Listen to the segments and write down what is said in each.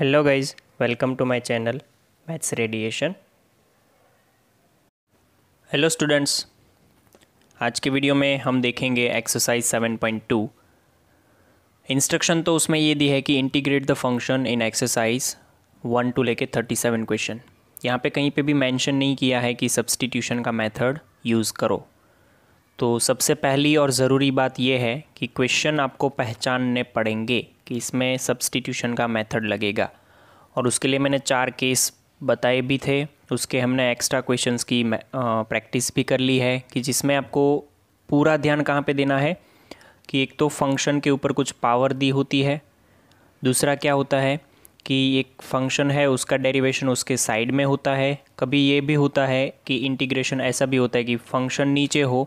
Hello guys welcome to my channel maths radiation hello students आज के video में हम देखेंगे एक्सरसाइज 7.2 इंस्ट्रक्शन तो उसमें ये दी है कि integrate the function in exercise one two लेके 37 क्वेश्चन यहाँ पे कहीं पे भी मेंशन नहीं किया है कि सब्सटीट्यूशन का मेथड यूज़ करो तो सबसे पहली और ज़रूरी बात यह है कि क्वेश्चन आपको पहचानने पड़ेंगे कि इसमें सब्सटीट्यूशन का मेथड लगेगा और उसके लिए मैंने चार केस बताए भी थे उसके हमने एक्स्ट्रा क्वेश्चंस की प्रैक्टिस भी कर ली है कि जिसमें आपको पूरा ध्यान कहाँ पे देना है कि एक तो फंक्शन के ऊपर कुछ पावर दी होती है दूसरा क्या होता है कि एक फंक्शन है उसका डेरिवेशन उसके साइड में होता है कभी ये भी होता है कि इंटीग्रेशन ऐसा भी होता है कि फंक्शन नीचे हो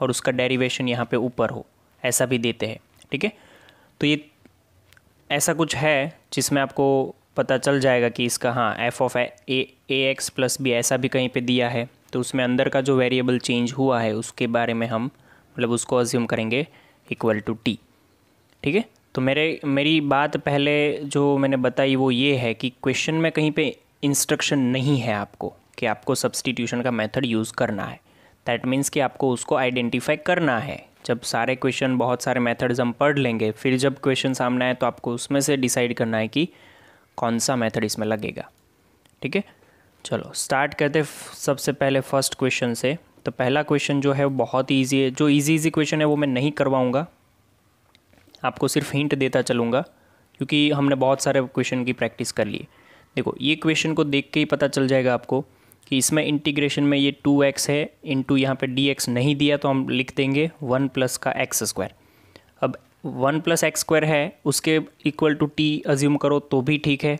और उसका डेरिवेशन यहाँ पे ऊपर हो ऐसा भी देते हैं ठीक है तो ये ऐसा कुछ है जिसमें आपको पता चल जाएगा कि इसका हाँ f of a a x plus b ऐसा भी कहीं पे दिया है तो उसमें अंदर का जो वेरिएबल चेंज हुआ है उसके बारे में हम मतलब उसको अज्यूम करेंगे इक्वल टू टी ठीक है तो मेरे मेरी बात पहले जो मैंने बताई वो ये है कि क्वेश्चन में कहीं पे इंस्ट्रक्शन नहीं है आपको कि आपको सब्सटीट्यूशन का मेथड यूज़ करना है दैट मीन्स कि आपको उसको आइडेंटिफाई करना है जब सारे क्वेश्चन बहुत सारे मेथड्स हम पढ़ लेंगे फिर जब क्वेश्चन सामने आए तो आपको उसमें से डिसाइड करना है कि कौन सा मेथड इसमें लगेगा ठीक है चलो स्टार्ट करते सबसे पहले फर्स्ट क्वेश्चन से तो पहला क्वेश्चन जो है वो बहुत ही ईजी है जो ईजी ईजी क्वेश्चन है वो मैं नहीं करवाऊँगा आपको सिर्फ हिंट देता चलूँगा क्योंकि हमने बहुत सारे क्वेश्चन की प्रैक्टिस कर ली देखो ये क्वेश्चन को देख के ही पता चल जाएगा आपको कि इसमें इंटीग्रेशन में ये टू एक्स है इंटू यहाँ पर डी एक्स नहीं दिया तो हम लिख देंगे वन प्लस का एक्स स्क्वायर अब वन प्लस एक्स स्क्वायर है उसके इक्वल टू टी अज्यूम करो तो भी ठीक है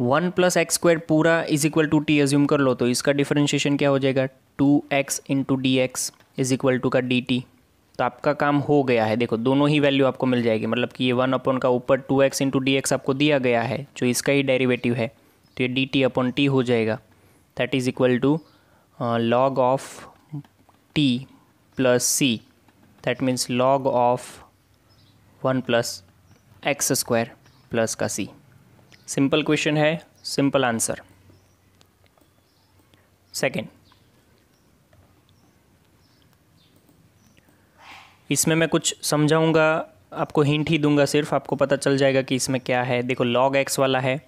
वन प्लस एक्स स्क्वायर पूरा is equal to t assume कर लो तो इसका डिफरेंशिएशन क्या हो जाएगा two x into d x is equal to का डी टी तो आपका काम हो गया है देखो दोनों ही वैल्यू आपको मिल जाएगी मतलब कि ये वन अपॉन का ऊपर two x into d x आपको दिया गया है जो इसका ही डेरिवेटिव है तो ये डी टी अपॉन टी हो जाएगा that is equal to uh, log of t plus c that means log of 1 plus x square plus का सी सिंपल क्वेश्चन है सिंपल आंसर सेकेंड इसमें मैं कुछ समझाऊंगा आपको हिंट ही दूंगा सिर्फ आपको पता चल जाएगा कि इसमें क्या है देखो लॉग एक्स वाला है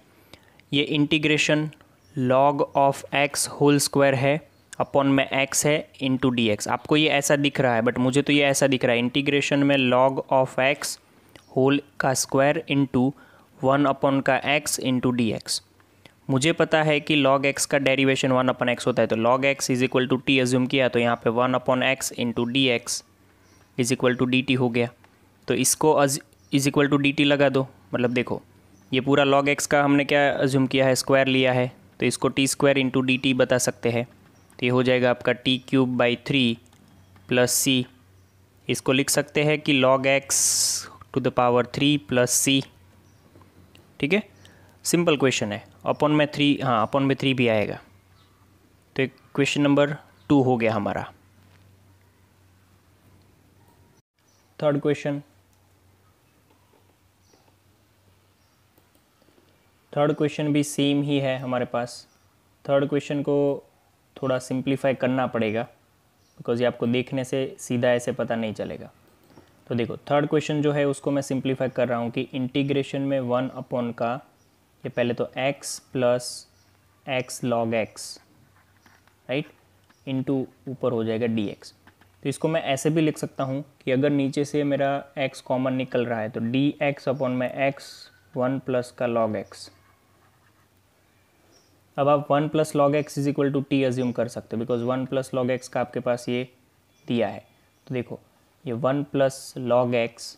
ये integration log of x whole square है अपॉन में एक्स है इंटू डी एक्स आपको ये ऐसा दिख रहा है बट मुझे तो ये ऐसा दिख रहा है इंटीग्रेशन में लॉग ऑफ एक्स होल का स्क्वायर इंटू वन अपॉन का एक्स इंटू डी एक्स मुझे पता है कि लॉग एक्स का डेरिवेशन वन अपॉन एक्स होता है तो log x is equal to t assume किया तो यहाँ पर one upon x into d x is equal to d t हो गया तो इसको is equal to d t लगा दो मतलब देखो ये पूरा लॉग एक्स का हमने क्या एज्यूम किया है स्क्वायर लिया है तो इसको t square into d t बता सकते हैं तो ये हो जाएगा आपका t cube by three plus c इसको लिख सकते हैं कि log x to the power three plus c ठीक है सिंपल क्वेश्चन है अपॉन में थ्री हाँ अपॉन में थ्री भी आएगा तो क्वेश्चन नंबर टू हो गया हमारा थर्ड क्वेश्चन थर्ड क्वेश्चन भी सेम ही है हमारे पास थर्ड क्वेश्चन को थोड़ा सिंप्लीफाई करना पड़ेगा बिकॉज ये आपको देखने से सीधा ऐसे पता नहीं चलेगा तो देखो थर्ड क्वेश्चन जो है उसको मैं सिंप्लीफाई कर रहा हूँ कि इंटीग्रेशन में वन अपॉन का ये पहले तो x plus x log x right into ऊपर हो जाएगा डी एक्स तो इसको मैं ऐसे भी लिख सकता हूँ कि अगर नीचे से मेरा x कॉमन निकल रहा है तो डी एक्स अपॉन में एक्स वन प्लस का लॉग एक्स अब आप one plus log x is equal to t assume कर सकते हो because one plus log x का आपके पास ये दिया है तो देखो ये one plus log x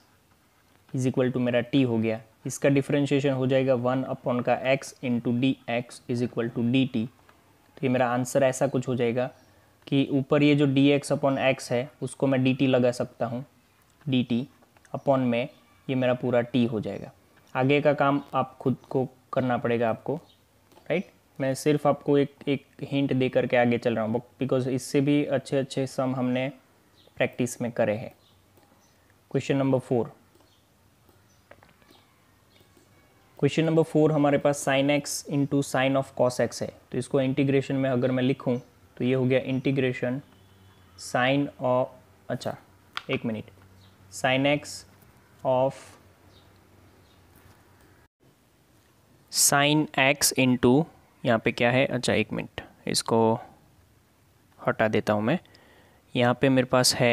is equal to मेरा टी हो गया इसका डिफ्रेंशिएशन हो जाएगा वन अपॉन का x into d x is equal to d t तो ये मेरा आंसर ऐसा कुछ हो जाएगा कि ऊपर ये जो डी एक्स अपॉन एक्स है उसको मैं डी टी लगा सकता हूँ डी टी अपॉन में ये मेरा पूरा टी हो जाएगा आगे का काम आप खुद को करना पड़ेगा आपको राइट मैं सिर्फ आपको एक एक हिंट दे करके आगे चल रहा हूँ बिकॉज इससे भी अच्छे अच्छे सम हमने प्रैक्टिस में करे हैं question number four question number four हमारे पास sine x into sine of cos x है तो इसको इंटीग्रेशन में अगर मैं लिखूँ तो ये हो गया इंटीग्रेशन साइन ऑफ अच्छा एक minute sine x of sine x into यहाँ पे क्या है अच्छा एक मिनट इसको हटा देता हूँ मैं यहाँ पे मेरे पास है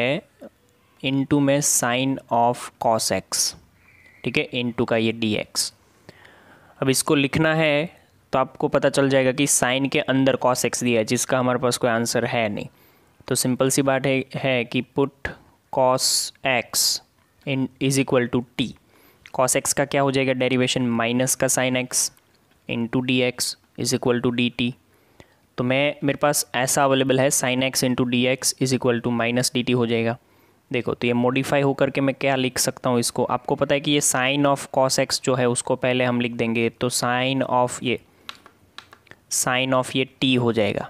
इन टू में साइन ऑफ कॉस एक्स ठीक है इन टू का ये डी एक्स अब इसको लिखना है तो आपको पता चल जाएगा कि साइन के अंदर कॉस एक्स दिया है जिसका हमारे पास कोई आंसर है नहीं तो सिंपल सी बात है, है कि put cos x in is equal to t cos x का क्या हो जाएगा डेरिवेशन माइनस का sine x into d x is equal to d t तो मैं मेरे पास ऐसा अवेलेबल है sine x into d x is equal to minus d t हो जाएगा देखो तो ये मॉडिफाई होकर के मैं क्या लिख सकता हूँ इसको आपको पता है कि ये साइन ऑफ कॉस एक्स जो है उसको पहले हम लिख देंगे तो साइन ऑफ ये साइन ऑफ ये टी हो जाएगा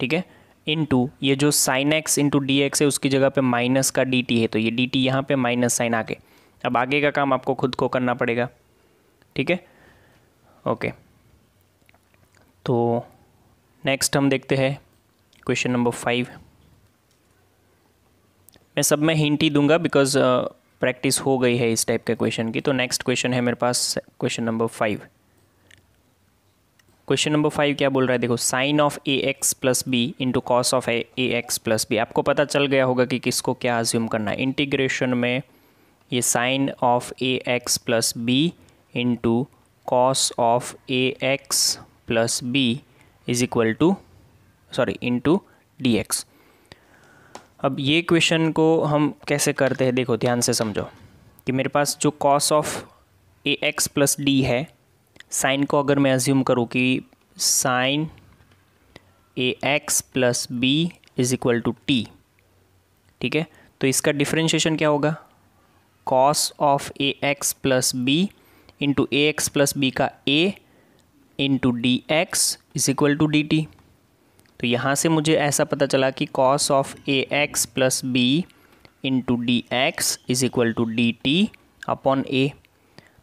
ठीक है इनटू ये जो sine x into d x है उसकी जगह पे माइनस का डी टी है तो ये डी टी यहाँ पर माइनस साइन आके अब आगे का काम आपको खुद को करना पड़ेगा ठीक है ओके तो नेक्स्ट हम देखते हैं क्वेश्चन नंबर फाइव मैं सब में हिंट ही दूंगा बिकॉज प्रैक्टिस uh, हो गई है इस टाइप के क्वेश्चन की तो नेक्स्ट क्वेश्चन है मेरे पास question number five question number five क्या बोल रहा है देखो sine of a x plus b into cos of a x plus b आपको पता चल गया होगा कि किसको क्या अज्यूम करना है इंटीग्रेशन में ये sine of a x plus b into cos of a x plus b is equal to sorry into d x अब ये क्वेश्चन को हम कैसे करते हैं देखो ध्यान से समझो कि मेरे पास जो cos of a x plus d है साइन को अगर मैं अज्यूम करूँ कि sine a x plus b is equal to t ठीक है तो इसका डिफ्रेंशिएशन क्या होगा cos of a x plus b into a x plus b का a into d x is equal to d t तो यहाँ से मुझे ऐसा पता चला कि cos of a x plus b into d x is equal to d t upon a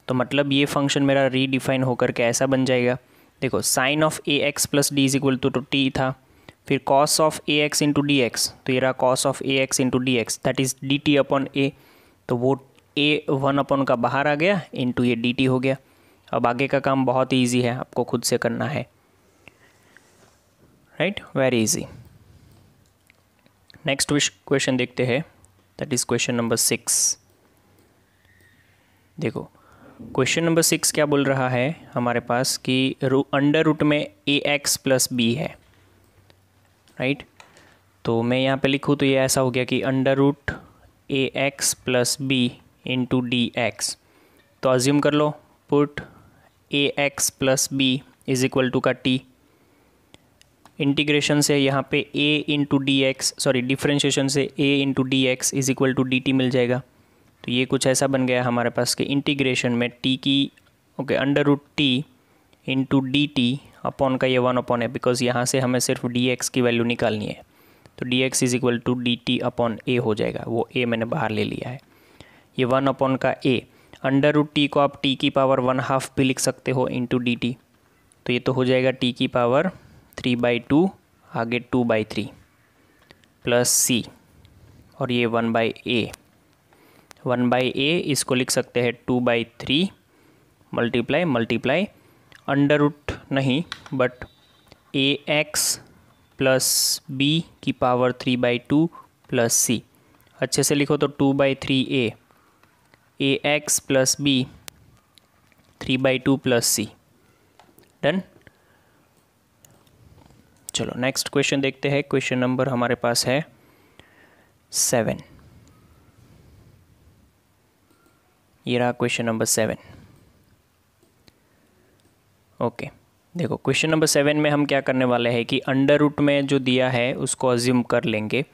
तो मतलब ये फंक्शन मेरा रीडिफाइन होकर के ऐसा बन जाएगा देखो sine of a x plus d is equal to t था फिर cos of a x into d x तो ये रहा cos of a x into d x that is d t upon a तो वो ए वन अपॉन का बाहर आ गया इंटू ये डी टी हो गया अब आगे का काम बहुत ईजी है आपको खुद से करना है right very easy next question देखते हैं that is question number six देखो क्वेश्चन नंबर सिक्स क्या बोल रहा है हमारे पास कि रू अंडर रूट में ए एक्स प्लस बी है राइट तो मैं यहाँ पे लिखूँ तो ये ऐसा हो गया कि under root a x plus b into d x तो अज्यूम कर लो put a x plus b is equal to का टी इंटीग्रेशन से यहाँ पे a into d x sorry differentiation से a into d x is equal to d t मिल जाएगा तो ये कुछ ऐसा बन गया हमारे पास कि इंटीग्रेशन में टी की okay under root t into d t upon का ये वन अपॉन है बिकॉज यहाँ से हमें सिर्फ डी एक्स की वैल्यू निकालनी है तो d x is equal to d t upon a हो जाएगा वो ए मैंने बाहर ले लिया है ये वन अपॉन का ए अंडर रूट टी को आप टी की पावर वन हाफ भी लिख सकते हो इंटू डी टी तो ये तो हो जाएगा टी की पावर थ्री बाई टू आगे two by three plus c और ये one by a one by a इसको लिख सकते हैं two by three multiply multiply under root नहीं but a x plus b की power three by two plus c अच्छे से लिखो तो two by three a a x plus b three by two plus c done चलो next question देखते हैं question number हमारे पास है सेवन ये रहा क्वेश्चन नंबर सेवन ओके देखो क्वेश्चन नंबर सेवन में हम क्या करने वाले हैं कि अंडर रूट में जो दिया है उसको अज्यूम कर लेंगे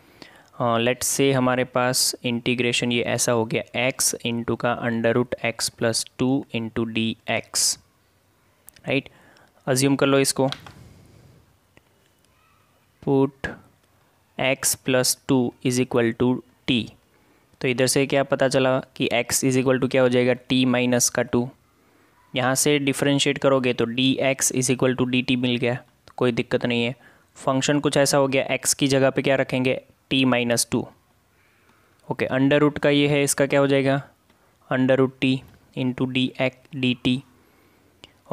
लेट्स हाँ, से हमारे पास इंटीग्रेशन ये ऐसा हो गया x इंटू का under root x plus two into d x right assume कर लो इसको put x plus two is equal to t तो इधर से क्या पता चला कि x इज इक्वल टू क्या हो जाएगा t माइनस का टू यहाँ से डिफ्रेंशिएट करोगे तो d x is equal to d t मिल गया तो कोई दिक्कत नहीं है फंक्शन कुछ ऐसा हो गया x की जगह पे क्या रखेंगे t minus two okay under root का ये है इसका क्या हो जाएगा under root t into d x d t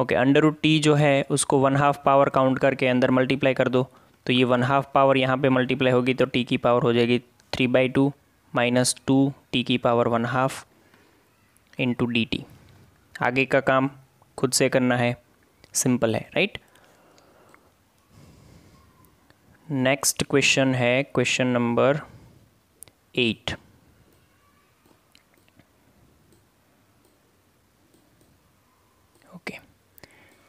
okay under root t जो है उसको वन हाफ पावर काउंट करके अंदर मल्टीप्लाई कर दो तो ये वन हाफ पावर यहाँ पे मल्टीप्लाई होगी तो टी की पावर हो जाएगी three by two minus two t की power one half into d t आगे का काम खुद से करना है सिंपल है राइट नेक्स्ट क्वेश्चन है question number eight okay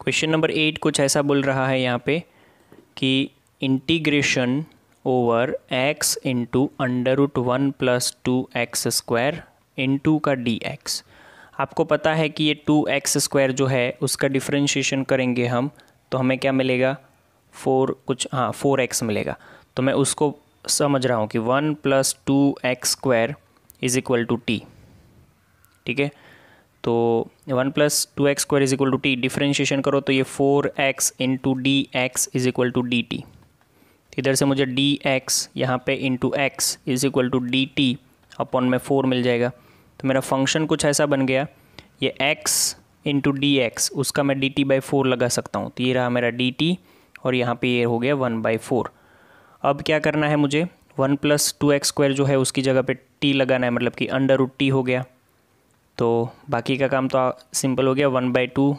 question number eight कुछ ऐसा बोल रहा है यहाँ पे कि integration over x into under root one plus two x square into का डी एक्स आपको पता है कि ये टू एक्स स्क्वायर जो है उसका डिफ्रेंशिएशन करेंगे हम तो हमें क्या मिलेगा फोर कुछ हाँ फोर एक्स मिलेगा तो मैं उसको समझ रहा हूँ कि one plus two x square is equal to t ठीक है तो one plus two x square is equal to t differentiation करो तो ये four x into d x is equal to d t इधर से मुझे डी एक्स यहाँ पे two x is equal to d t upon में फोर मिल जाएगा तो मेरा फंक्शन कुछ ऐसा बन गया ये एक्स इंटू डी एक्स उसका मैं डी टी बाई फोर लगा सकता हूँ तो ये रहा मेरा डी टी और यहाँ पे ये हो गया वन बाई फोर अब क्या करना है मुझे one plus two x square जो है उसकी जगह पे टी लगाना है मतलब कि अंडर रूट टी हो गया तो बाकी का काम तो सिंपल हो गया one by two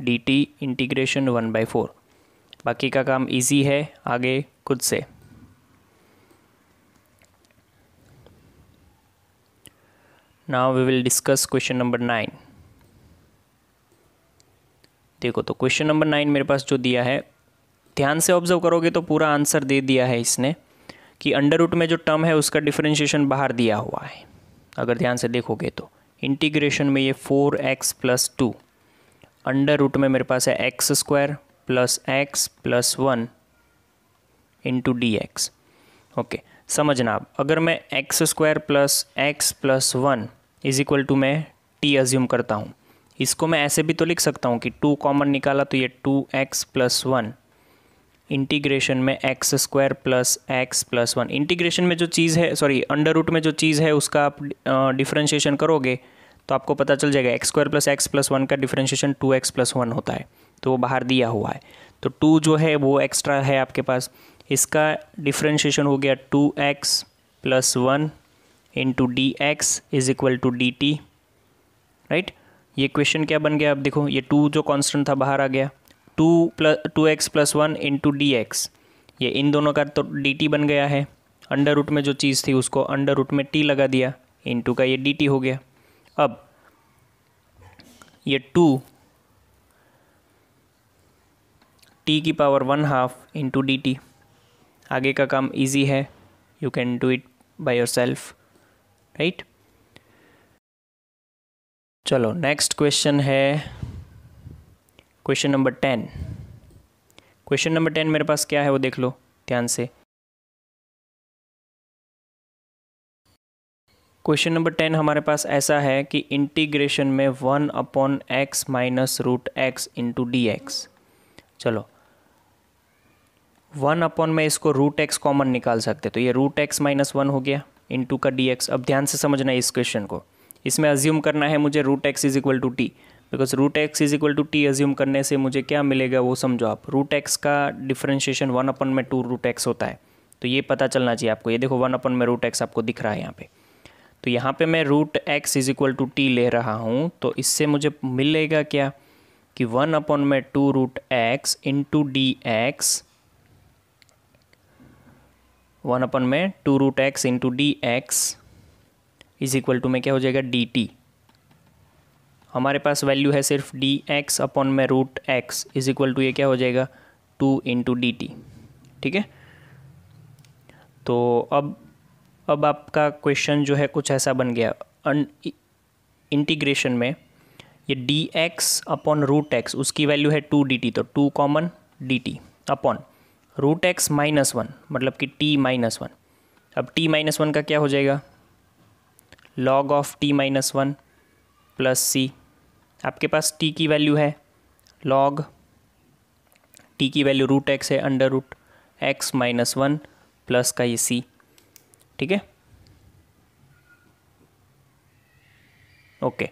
d t integration one by four बाकी का काम इजी है आगे खुद से now we will discuss question number nine देखो तो क्वेश्चन नंबर नाइन मेरे पास जो दिया है ध्यान से ऑब्जर्व करोगे तो पूरा आंसर दे दिया है इसने कि अंडर रूट में जो टर्म है उसका डिफ्रेंशिएशन बाहर दिया हुआ है अगर ध्यान से देखोगे तो इंटीग्रेशन में ये four x plus two under root में मेरे पास है x square plus x plus one into d x okay समझना आप अगर मैं x square plus x plus one is equal to मैं टी अज्यूम करता हूँ इसको मैं ऐसे भी तो लिख सकता हूँ कि टू कॉमन निकाला तो ये two x plus one integration में x square plus x plus one integration में जो चीज़ है सॉरी अंडर रूट में जो चीज़ है उसका आप डिफ्रेंशिएशन करोगे तो आपको पता चल जाएगा x square plus x plus one का differentiation two x plus one होता है तो वो बाहर दिया हुआ है तो टू जो है वो एक्स्ट्रा है आपके पास इसका डिफ्रेंशिएशन हो गया two x plus one into d x is equal to d t right ये क्वेश्चन क्या बन गया आप देखो ये टू जो कॉन्स्टेंट था बाहर आ गया two plus two x plus one into d x ये इन दोनों का तो डी टी बन गया है अंडर रूट में जो चीज़ थी उसको अंडर रूट में टी लगा दिया इंटू का ये डी टी हो गया अब ये टू टी की power one half into d t आगे का काम इजी है you can do it by yourself right चलो नेक्स्ट क्वेश्चन है question number ten question number ten मेरे पास क्या है वो देख लो ध्यान से क्वेश्चन नंबर टेन हमारे पास ऐसा है कि इंटीग्रेशन में one upon x minus root x into d x चलो वन अपॉन में इसको रूट एक्स कॉमन निकाल सकते तो ये रूट एक्स माइनस वन हो गया इंटू का डी एक्स अब ध्यान से समझना है इस क्वेश्चन को इसमें अज्यूम करना है मुझे root x is equal to t because root x is equal to t assume करने से मुझे क्या मिलेगा वो समझो आप रूट एक्स का डिफ्रेंशिएशन वन अपन में टू रूट एक्स होता है तो ये पता चलना चाहिए आपको ये देखो वन अपन में रूट एक्स आपको दिख रहा है यहाँ पे तो यहाँ पे मैं root x is equal to t ले रहा हूँ तो इससे मुझे मिलेगा क्या कि वन अपन में two root x into d x one upon में two root x into d x is equal to में क्या हो जाएगा डी टी हमारे पास वैल्यू है सिर्फ डी एक्स अपॉन में root x is equal to ये क्या हो जाएगा टू इंटू डी टी ठीक है तो अब अब आपका क्वेश्चन जो है कुछ ऐसा बन गया अन इंटीग्रेशन में ये d x upon root x उसकी वैल्यू है टू डी टी तो two common d t upon root x minus one मतलब कि टी माइनस वन अब टी माइनस वन का क्या हो जाएगा log of t minus one plus c आपके पास टी की वैल्यू है लॉग टी की वैल्यू रूट एक्स है under root x minus one plus का ये सी ठीक है ओके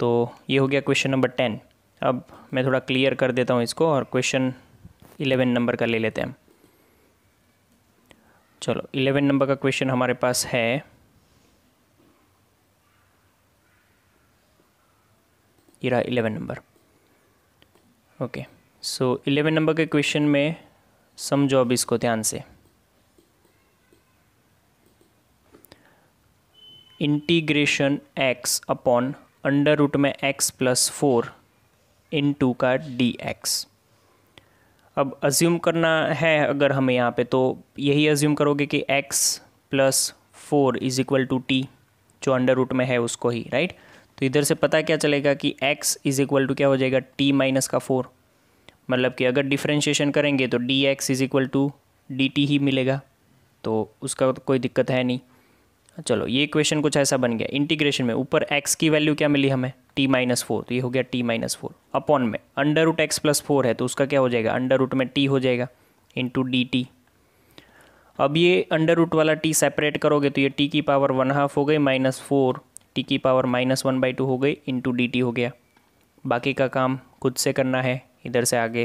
तो ये हो गया क्वेश्चन नंबर टेन अब मैं थोड़ा क्लियर कर देता हूँ इसको और क्वेश्चन इलेवन नंबर का ले लेते हैं हम चलो इलेवन नंबर का क्वेश्चन हमारे पास है ये रहा eleven number okay so eleven number के क्वेश्चन में समझो अब इसको ध्यान से integration x upon under root में x plus four into का डी एक्स अब अज्यूम करना है अगर हमें यहाँ पे तो यही अज्यूम करोगे कि x plus four is equal to t जो अंडर रूट में है उसको ही राइट right? तो इधर से पता क्या चलेगा कि x इज इक्वल टू क्या हो जाएगा t माइनस का फोर मतलब कि अगर डिफ्रेंशिएशन करेंगे तो d x is equal to d t ही मिलेगा तो उसका कोई दिक्कत है नहीं चलो ये क्वेश्चन कुछ ऐसा बन गया इंटीग्रेशन में ऊपर x की वैल्यू क्या मिली हमें t माइनस फोर तो ये हो गया t माइनस फोर अपॉन में under root x plus four है तो उसका क्या हो जाएगा अंडर रूट में t हो जाएगा इंटू डी टी अब ये अंडर रूट वाला t सेपरेट करोगे तो ये t की पावर वन हाफ हो गई माइनस फोर टी की power minus one by two हो गई इंटू डी हो गया बाकी का काम खुद से करना है इधर से आगे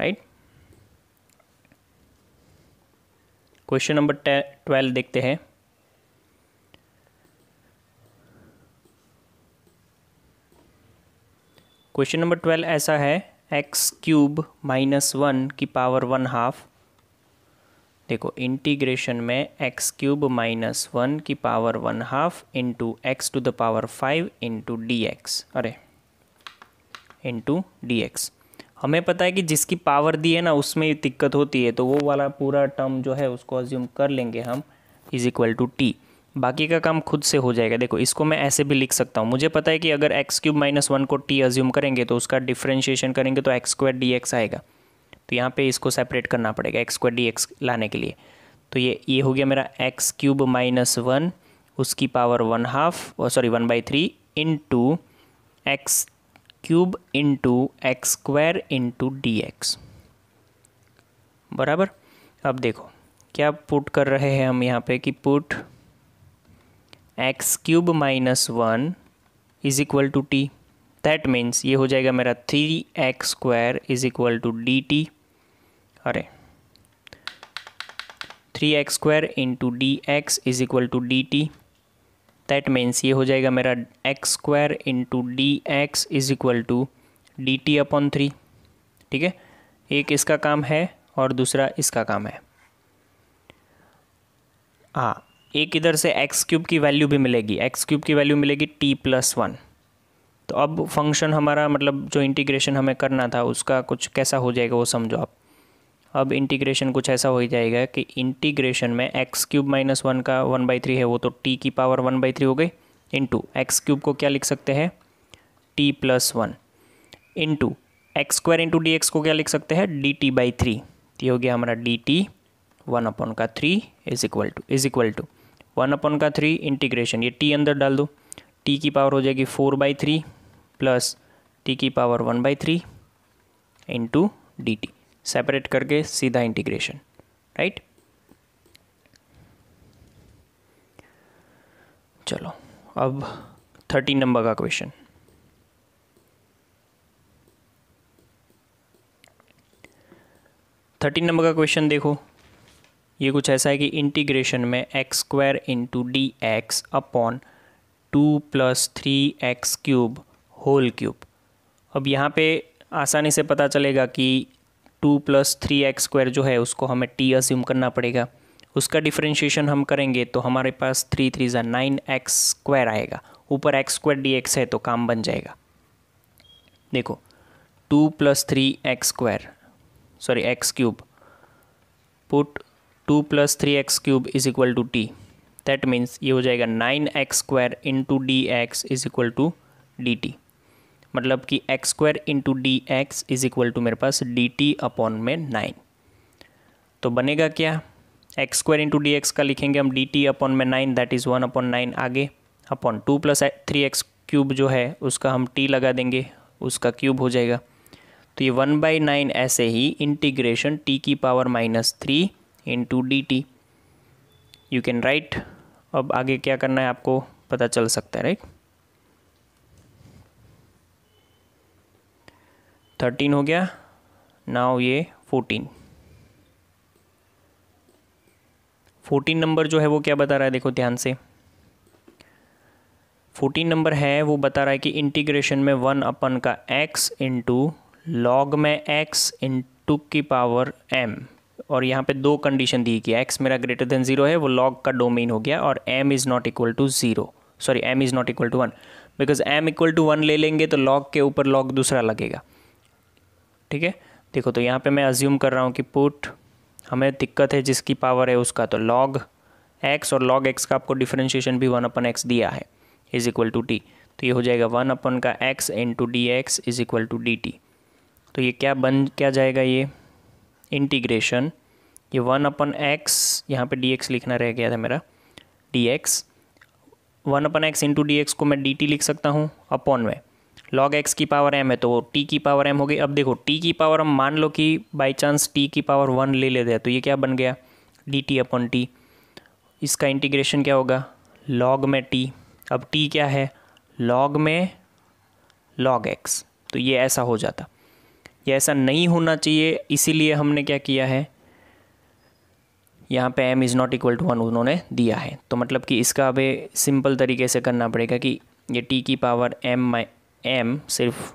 राइट क्वेश्चन नंबर ट्वेल्व देखते हैं क्वेश्चन नंबर ट्वेल्व ऐसा है एक्स क्यूब माइनस वन की पावर वन हाफ देखो इंटीग्रेशन में एक्स क्यूब माइनस वन की power one half into x to the power five into d x अरे into d x हमें पता है कि जिसकी पावर दी है ना उसमें दिक्कत होती है तो वो वाला पूरा टर्म जो है उसको अज्यूम कर लेंगे हम इज इक्वल टू टी बाकी का काम खुद से हो जाएगा देखो इसको मैं ऐसे भी लिख सकता हूँ मुझे पता है कि अगर एक्स क्यूब माइनस वन को टी अज्यूम करेंगे तो उसका डिफ्रेंशिएशन करेंगे तो एक्स स्क्वायर डी एक्स आएगा तो यहाँ पे इसको सेपरेट करना पड़ेगा एक्स स्क्वायर डी एक्स लाने के लिए तो ये ये हो गया मेरा एक्स क्यूब माइनस वन उसकी पावर वन हाफ और sorry one by three into x cube into x square into d x बराबर अब देखो क्या पुट कर रहे हैं हम यहाँ पे कि put x cube minus one is equal to t that means ये हो जाएगा मेरा three x square is equal to d t अरे three x square into d x is equal to d t that means ये हो जाएगा मेरा x square into d x is equal to d t upon three ठीक है एक इसका काम है और दूसरा इसका काम है हाँ एक इधर से एक्स क्यूब की वैल्यू भी मिलेगी एक्स क्यूब की वैल्यू मिलेगी टी प्लस वन तो अब फंक्शन हमारा मतलब जो इंटीग्रेशन हमें करना था उसका कुछ कैसा हो जाएगा वो समझो आप अब इंटीग्रेशन कुछ ऐसा हो जाएगा कि इंटीग्रेशन में एक्स क्यूब माइनस वन का वन बाई थ्री है वो तो टी की पावर वन बाई थ्री हो गई इंटू एक्स क्यूब को क्या लिख सकते हैं t plus one into x square into d x को क्या लिख सकते हैं डी टी बाई थ्री ये हो गया हमारा डी टी वन अपॉन का three is equal to is equal to one upon का थ्री इंटीग्रेशन ये टी अंदर डाल दो टी की पावर हो जाएगी four by three plus t की power one by three into d t separate करके सीधा इंटीग्रेशन राइट चलो अब थर्टीन नंबर का क्वेश्चन थर्टीन नंबर का क्वेश्चन देखो ये कुछ ऐसा है कि इंटीग्रेशन में x square into d x upon two plus three x cube whole cube अब यहाँ पे आसानी से पता चलेगा कि two plus three x square जो है उसको हमें टी अज्यूम करना पड़ेगा उसका डिफ्रेंशिएशन हम करेंगे तो हमारे पास थ्री थ्री ज़ा नाइन एक्स स्क्वायर आएगा ऊपर एक्स स्क्वायर डी एक्स है तो काम बन जाएगा देखो two plus three x square sorry x cube put two plus three x cube is equal to t that means ये हो जाएगा nine x square into d x is equal to d t मतलब कि x square into d x is equal to मेरे पास d t upon में nine तो बनेगा क्या x square into d x का लिखेंगे हम डी टी अपॉन में nine that is one upon nine आगे upon two plus three x cube जो है उसका हम टी लगा देंगे उसका क्यूब हो जाएगा तो ये वन बाई नाइन ऐसे ही इंटीग्रेशन टी की power minus three into d t you can write अब आगे क्या करना है आपको पता चल सकता है राइट थर्टीन हो गया नाउ ये फोर्टीन फोर्टीन नंबर जो है वो क्या बता रहा है देखो ध्यान से फोर्टीन नंबर है वो बता रहा है कि इंटीग्रेशन में वन अपन का एक्स इंटू लॉग में एक्स इंटू की पावर एम और यहाँ पे दो कंडीशन दी कि एक्स मेरा ग्रेटर देन जीरो है वो लॉग का डोमेन हो गया और m is not equal to zero sorry m is not equal to one because m equal to one ले लेंगे तो लॉग के ऊपर लॉग दूसरा लगेगा ठीक है देखो तो यहाँ पे मैं अज्यूम कर रहा हूँ कि पुट हमें दिक्कत है जिसकी पावर है उसका तो लॉग एक्स और लॉग एक्स का आपको डिफ्रेंशिएशन भी वन अपन एक्स दिया है इज इक्वल टू टी तो ये हो जाएगा वन अपन का x into d x is equal to d t तो ये क्या बन क्या जाएगा ये इंटीग्रेशन ये वन अपन एक्स यहाँ पर डी एक्स लिखना रह गया था मेरा d x one upon x into d x को मैं डी टी लिख सकता हूँ अपॉन में लॉग एक्स की पावर एम है तो टी की पावर एम हो गई अब देखो टी की पावर हम मान लो कि बाई चांस टी की पावर वन ले लेते हैं तो ये क्या बन गया डी टी अपॉन टी इसका इंटीग्रेशन क्या होगा लॉग में टी अब टी क्या है लॉग में लॉग एक्स तो ये ऐसा हो जाता ये ऐसा नहीं होना चाहिए इसीलिए हमने क्या किया है यहाँ पे m is not equal to one उन्होंने दिया है तो मतलब कि इसका अभी सिंपल तरीके से करना पड़ेगा कि ये t की पावर m माई एम सिर्फ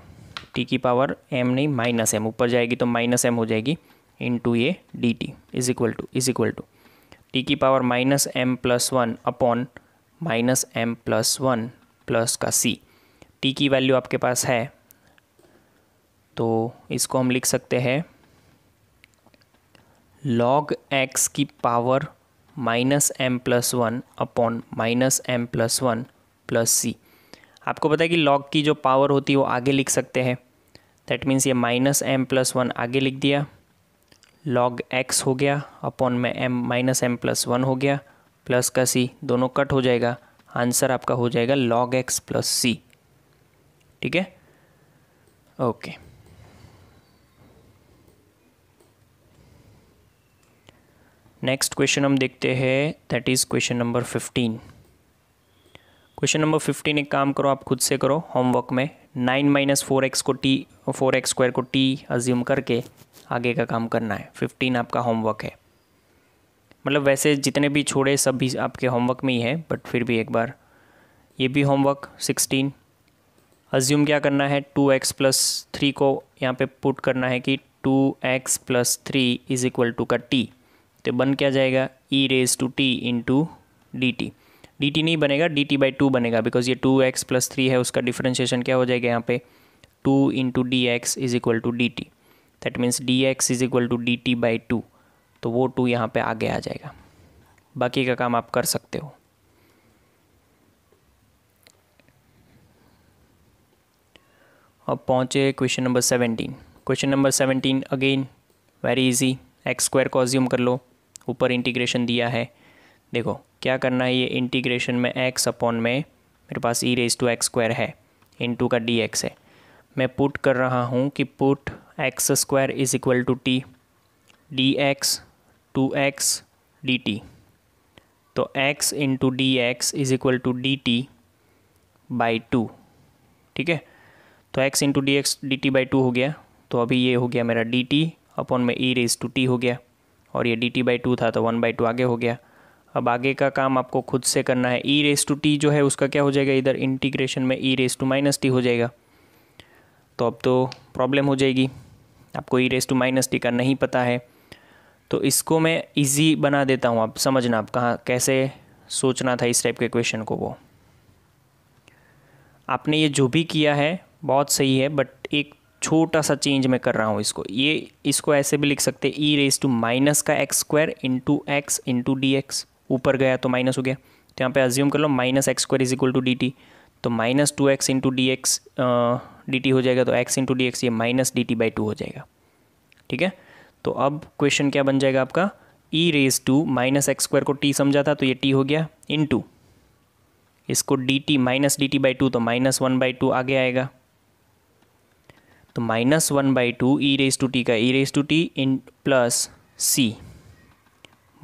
टी की पावर एम नहीं माइनस एम ऊपर जाएगी तो माइनस एम हो जाएगी into a d t is equal to is equal to t की power minus m plus one upon minus m plus one plus का सी टी की value आपके पास है तो इसको हम लिख सकते हैं लॉग एक्स की power minus m plus one upon minus m plus one plus c आपको पता है कि लॉग की जो पावर होती है वो आगे लिख सकते हैं दैट मीन्स ये माइनस एम प्लस वन आगे लिख दिया लॉग एक्स हो गया अपॉन में m minus m plus one हो गया प्लस का सी दोनों कट हो जाएगा आंसर आपका हो जाएगा लॉग एक्स प्लस सी ठीक है ओके नेक्स्ट क्वेश्चन हम देखते हैं that is question number fifteen question number fifteen एक काम करो आप खुद से करो होमवर्क में नाइन माइनस फोर एक्स को टी फोर एक्स स्क्वायर को टी अज्यूम करके आगे का काम करना है फिफ्टीन आपका होमवर्क है मतलब वैसे जितने भी छोड़े सब भी आपके होमवर्क में ही है बट फिर भी एक बार ये भी होमवर्क सिक्सटीन अज्यूम क्या करना है टू एक्स प्लस थ्री को यहाँ पे पुट करना है कि two x plus three is equal to का टी तो बन क्या जाएगा e raise to t into d t d t नहीं बनेगा डी टी बाई टू बनेगा बिकॉज ये टू एक्स प्लस थ्री है उसका डिफ्रेंशिएशन क्या हो जाएगा यहाँ पे two into d x is equal to d t that means d x is equal to d t by two तो वो टू यहाँ पे आगे आ जाएगा बाकी का काम आप कर सकते हो अब पहुँचे question number seventeen question number seventeen again very easy x square को अज्यूम कर लो ऊपर इंटीग्रेशन दिया है देखो क्या करना है ये इंटीग्रेशन में एक्स अपॉन में मेरे पास e raise to x square है इन टू का डी एक्स है मैं पुट कर रहा हूँ कि put x square is equal to t d x two x d t तो x into d x is equal to d t by two ठीक है तो x into d x d t by two हो गया तो अभी ये हो गया मेरा डी टी अपॉन में ई रेज टू टी हो गया और ये डी टी बाई टू था तो वन बाई टू आगे हो गया अब आगे का काम आपको खुद से करना है ई रेस टू टी जो है उसका क्या हो जाएगा इधर इंटीग्रेशन में e raise to minus t हो जाएगा तो अब तो प्रॉब्लम हो जाएगी आपको e raise to minus t का नहीं पता है तो इसको मैं इजी बना देता हूँ आप समझना आप कहाँ कैसे सोचना था इस टाइप के क्वेश्चन को वो आपने ये जो भी किया है बहुत सही है बट एक छोटा सा चेंज मैं कर रहा हूँ इसको ये इसको ऐसे भी लिख सकते ई रेस टू माइनस का x square into x into d x ऊपर गया तो माइनस हो गया तो यहाँ पे अज्यूम कर लो minus x square is equal to d t तो minus two x into d x d t हो जाएगा तो एक्स इंटू डी एक्स ये minus d t by two हो जाएगा ठीक है तो अब क्वेश्चन क्या बन जाएगा आपका e raise to minus x square को टी समझा था तो ये टी हो गया इन टू इसको d t minus d t by two तो माइनस वन बाई टू आगे आएगा तो minus one by two e raise to t का ई रेज टू टी इन plus c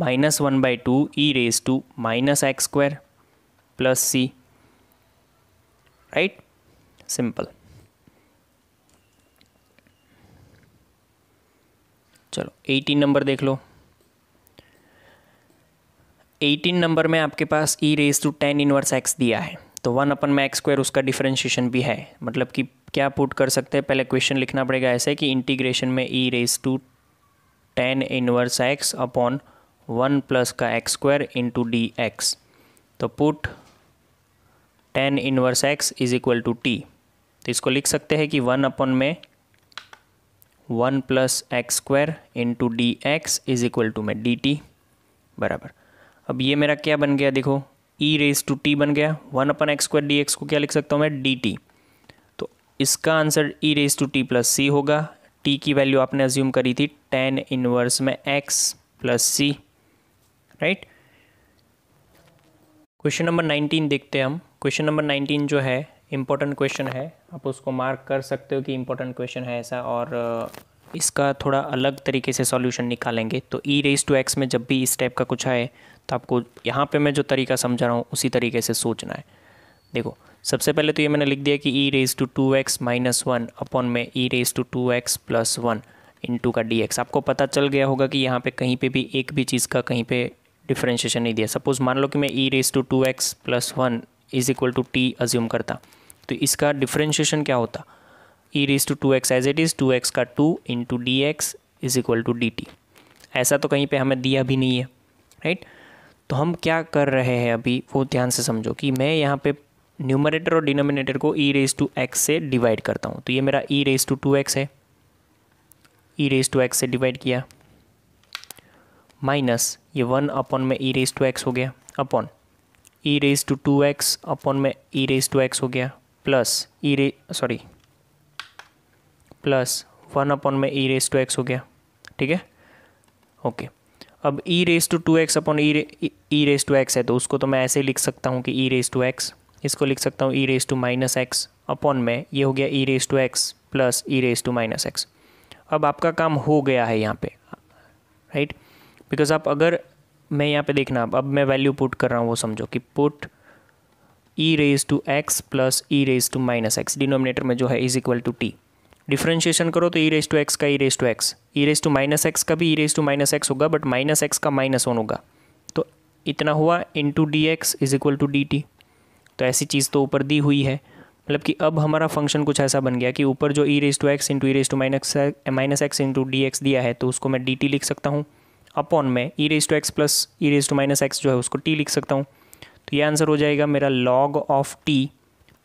minus one by two e raise to minus x square plus c right simple चलो eighteen number देख लो eighteen number में आपके पास e raise to tan inverse x दिया है तो वन अपन में एक्स स्क्वायर उसका डिफ्रेंशिएशन भी है मतलब कि क्या पुट कर सकते हैं पहले क्वेश्चन लिखना पड़ेगा ऐसे कि इंटीग्रेशन में e raise to tan inverse x upon one plus का x square into d x तो put tan inverse x is equal to t तो इसको लिख सकते हैं कि वन अपन में one plus x square into d x is equal to में डी टी बराबर अब ये मेरा क्या बन गया देखो ई रेज टू टी बन गया one upon x square d x को क्या लिख सकता हूँ मैं डी टी तो इसका answer e raise to t plus c होगा टी की वैल्यू आपने अज्यूम करी थी टेन इनवर्स में x plus c right question number nineteen देखते हैं हम क्वेश्चन नंबर नाइनटीन जो है इम्पोर्टेंट क्वेश्चन है आप उसको मार्क कर सकते हो कि इम्पोर्टेंट क्वेश्चन है ऐसा और इसका थोड़ा अलग तरीके से सॉल्यूशन निकालेंगे तो ई रेस टू एक्स में जब भी इस टाइप का कुछ आए तो आपको यहाँ पे मैं जो तरीका समझा रहा हूँ उसी तरीके से सोचना है देखो सबसे पहले तो ये मैंने लिख दिया कि e raise to two x minus one upon में e raise to two x plus one into का डी एक्स आपको पता चल गया होगा कि यहाँ पर कहीं पर भी एक भी चीज़ का कहीं पे डिफ्रेंशिएशन नहीं दिया सपोज मान लो कि मैं e raise to two x plus one is equal to t assume करता तो इसका डिफरेंशिएशन क्या होता e raise to two x as it is two x का two into d x is equal to d t ऐसा तो कहीं पे हमें दिया भी नहीं है राइट तो हम क्या कर रहे हैं अभी वो ध्यान से समझो कि मैं यहाँ पे न्यूमरेटर और डिनोमिनेटर को ई रेस टू एक्स से डिवाइड करता हूँ तो ये मेरा e raise to two x है ई रेस टू एक्स से डिवाइड किया माइनस ये वन अपॉन में ई रेस टू एक्स हो गया upon e raise to two x upon में ई रेस टू एक्स हो गया प्लस ई रे सॉरी प्लस वन अपॉन में ई रेस टू एक्स हो गया ठीक है ओके अब e raise to two x upon e e raise to x है तो उसको तो मैं ऐसे लिख सकता हूँ कि ई रेस टू एक्स इसको लिख सकता हूँ e raise to minus x upon में ये हो गया e raise to x plus e raise to minus x अब आपका काम हो गया है यहाँ पे राइट right? बिकॉज आप अगर मैं यहाँ पे देखना अब मैं वैल्यू पुट कर रहा हूँ वो समझो कि put e raise to x plus e raise to minus x denominator में जो है is equal to t differentiation करो तो ई रेज टू एक्स का e raise to x e raise to minus x का भी e raise to minus x होगा but minus x का माइनस वन होगा तो इतना हुआ into d x is equal to d t तो ऐसी चीज़ तो ऊपर दी हुई है मतलब कि अब हमारा फंक्शन कुछ ऐसा बन गया कि ऊपर जो e raise to x into e raise to minus minus x into d x दिया है तो उसको मैं डी टी लिख सकता हूँ अपॉन में e raise to x plus e raise to minus x जो है उसको टी लिख सकता हूँ तो ये आंसर हो जाएगा मेरा log of t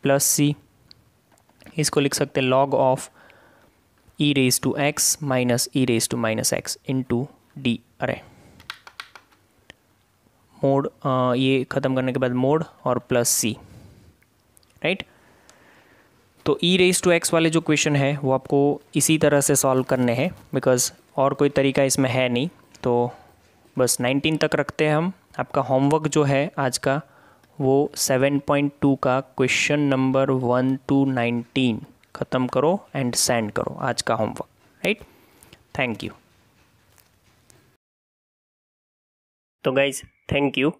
plus c इसको लिख सकते हैं log of e raise to x minus e raise to minus x into d अरे मोड ये ख़त्म करने के बाद मोड और प्लस सी राइट तो ई रेस टू एक्स वाले जो क्वेश्चन है वो आपको इसी तरह से सॉल्व करने हैं बिकॉज और कोई तरीका इसमें है नहीं तो बस नाइनटीन तक रखते हैं हम आपका होमवर्क जो है आज का वो सेवन पॉइंट टू का question number one two nineteen ख़त्म करो एंड सेंड करो आज का होमवर्क राइट थैंक यू तो गाइज थैंक यू